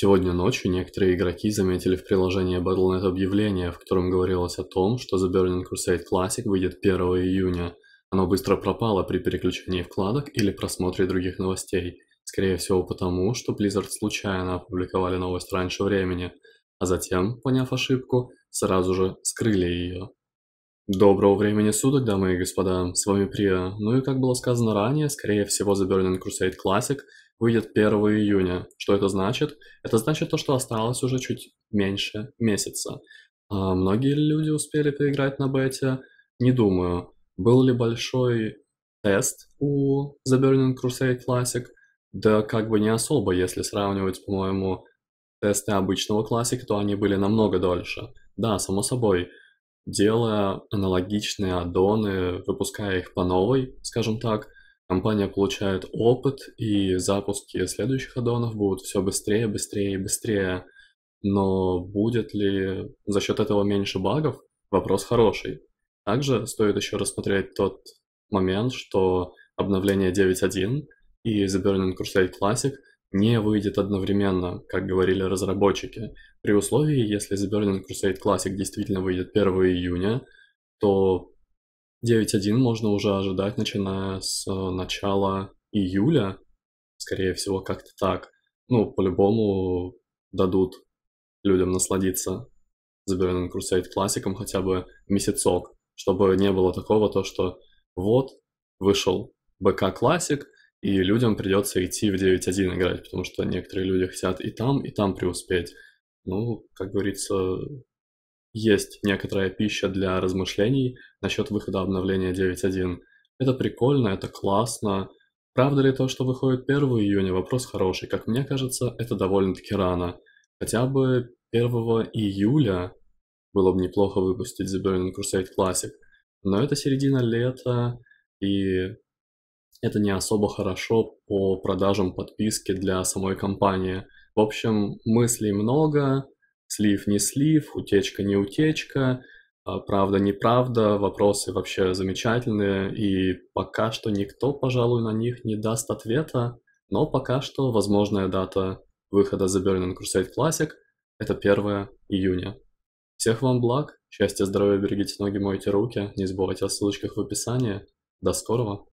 Сегодня ночью некоторые игроки заметили в приложении Battle.net объявление, в котором говорилось о том, что The Burning Crusade Classic выйдет 1 июня. Оно быстро пропало при переключении вкладок или просмотре других новостей. Скорее всего потому, что Blizzard случайно опубликовали новость раньше времени, а затем, поняв ошибку, сразу же скрыли ее. Доброго времени суток, дамы и господа, с вами Прия. Ну и как было сказано ранее, скорее всего The Burning Crusade Classic выйдет 1 июня. Что это значит? Это значит то, что осталось уже чуть меньше месяца. А многие люди успели поиграть на бете? Не думаю. Был ли большой тест у The Burning Crusade Classic? Да как бы не особо, если сравнивать, по-моему, тесты обычного классика, то они были намного дольше. Да, само собой делая аналогичные аддоны, выпуская их по новой, скажем так, компания получает опыт, и запуски следующих аддонов будут все быстрее, быстрее, быстрее. Но будет ли за счет этого меньше багов? Вопрос хороший. Также стоит еще рассмотреть тот момент, что обновление 9.1 и The Burning Crusade Classic не выйдет одновременно, как говорили разработчики. При условии, если The Burning Crusade Classic действительно выйдет 1 июня, то 9.1 можно уже ожидать, начиная с э, начала июля, скорее всего, как-то так. Ну, по-любому дадут людям насладиться The Burning Crusade Classic хотя бы месяцок, чтобы не было такого, то что вот, вышел БК Classic – и людям придется идти в 9.1 играть, потому что некоторые люди хотят и там, и там преуспеть. Ну, как говорится, есть некоторая пища для размышлений насчет выхода обновления 9.1. Это прикольно, это классно. Правда ли то, что выходит 1 июня, вопрос хороший. Как мне кажется, это довольно-таки рано. Хотя бы 1 июля было бы неплохо выпустить The Burning Crusade Classic. Но это середина лета, и это не особо хорошо по продажам подписки для самой компании. В общем, мыслей много, слив не слив, утечка не утечка, а, правда не правда, вопросы вообще замечательные, и пока что никто, пожалуй, на них не даст ответа, но пока что возможная дата выхода The Burning Crusade Classic – это 1 июня. Всех вам благ, счастья, здоровья, берегите ноги, мойте руки, не забывайте о ссылочках в описании. До скорого!